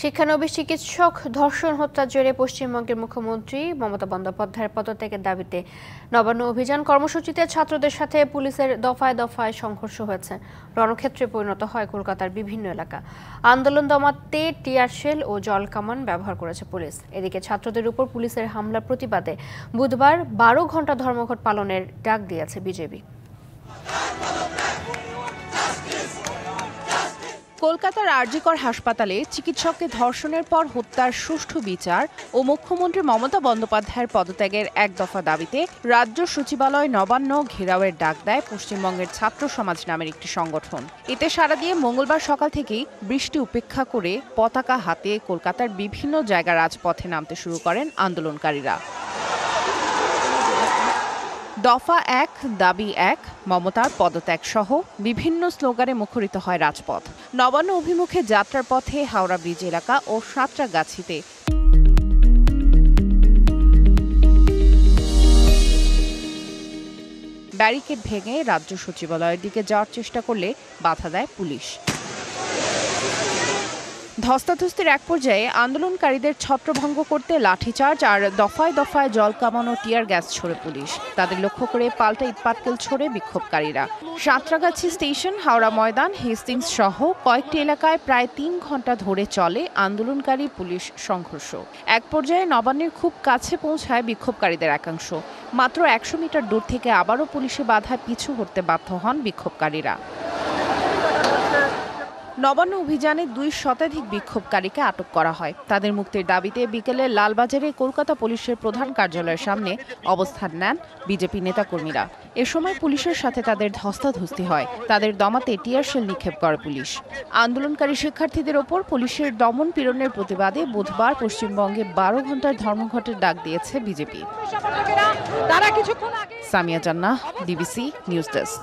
শিক্ষানবিশ চিকিৎসক ধর্ষণ হত্যার জেরে পশ্চিমবঙ্গের মুখ্যমন্ত্রী মমতা বন্দ্যোপাধ্যায়ের পদত্যাগের দাবিতে নবান্ন অভিযান কর্মসূচিতে ছাত্রদের সাথে পুলিশের দফায় দফায় সংঘর্ষ হয়েছে রণক্ষেত্রে পরিণত হয় কলকাতার বিভিন্ন এলাকা আন্দোলন দমাতে টিয়ারশেল ও জল কামান ব্যবহার করেছে পুলিশ এদিকে ছাত্রদের উপর পুলিশের হামলার প্রতিবাদে বুধবার বারো ঘন্টা ধর্মঘট পালনের ডাক দিয়েছে বিজেপি কলকাতার আরজিকর হাসপাতালে চিকিৎসককে ধর্ষণের পর হত্যার সুষ্ঠু বিচার ও মুখ্যমন্ত্রী মমতা বন্দ্যোপাধ্যায়ের পদত্যাগের এক দফা দাবিতে রাজ্য সচিবালয় নবান্ন ঘেরাওয়ের ডাক দেয় পশ্চিমবঙ্গের ছাত্র সমাজ নামের একটি সংগঠন এতে সারা দিয়ে মঙ্গলবার সকাল থেকেই বৃষ্টি উপেক্ষা করে পতাকা হাতে কলকাতার বিভিন্ন জায়গা রাজপথে নামতে শুরু করেন আন্দোলনকারীরা দফা এক দাবি এক মমতার পদত্যাগ সহ বিভিন্ন স্লোগানে মুখরিত হয় রাজপথ নবান্ন অভিমুখে যাত্রার পথে হাওড়া ব্রিজ এলাকা ও সাঁতরাগাছিতে ব্যারিকেড ভেঙে রাজ্য সচিবালয়ের দিকে যাওয়ার চেষ্টা করলে বাধা দেয় পুলিশ ধস্তাধস্তির এক পর্যায়ে আন্দোলনকারীদের ছত্রভঙ্গ করতে লাঠিচার্জ আর দফায় দফায় জল কামানো টিয়ার গ্যাস ছোড়ে পুলিশ তাদের লক্ষ্য করে পাল্টা ইটপাতকেল ছোড়ে বিক্ষোভকারীরা সাঁতরাগাছি স্টেশন হাওড়া ময়দান হেস্টিংস সহ কয়েকটি এলাকায় প্রায় তিন ঘন্টা ধরে চলে আন্দোলনকারী পুলিশ সংঘর্ষ এক পর্যায়ে নবান্নের খুব কাছে পৌঁছায় বিক্ষোভকারীদের একাংশ মাত্র একশো মিটার দূর থেকে আবারও পুলিশে বাধায় পিছু হতে বাধ্য হন বিক্ষোভকারীরা নবান্ন অভিযানে দুই শতাধিক বিক্ষোভকারীকে আটক করা হয় তাদের মুক্তির দাবিতে বিকেলে লালবাজারে কলকাতা পুলিশের প্রধান কার্যালয়ের সামনে অবস্থান নেন বিজেপি নেতাকর্মীরা এ সময় পুলিশের সাথে তাদের ধস্তাধস্তি হয় তাদের দমাতে টিয়ারশেল নিক্ষেপ করে পুলিশ আন্দোলনকারী শিক্ষার্থীদের ওপর পুলিশের দমন পীড়নের প্রতিবাদে বুধবার পশ্চিমবঙ্গে বারো ঘন্টার ধর্মঘটের ডাক দিয়েছে বিজেপি সামিয়া জান্না ডিবিসি নিউজ ডেস্ক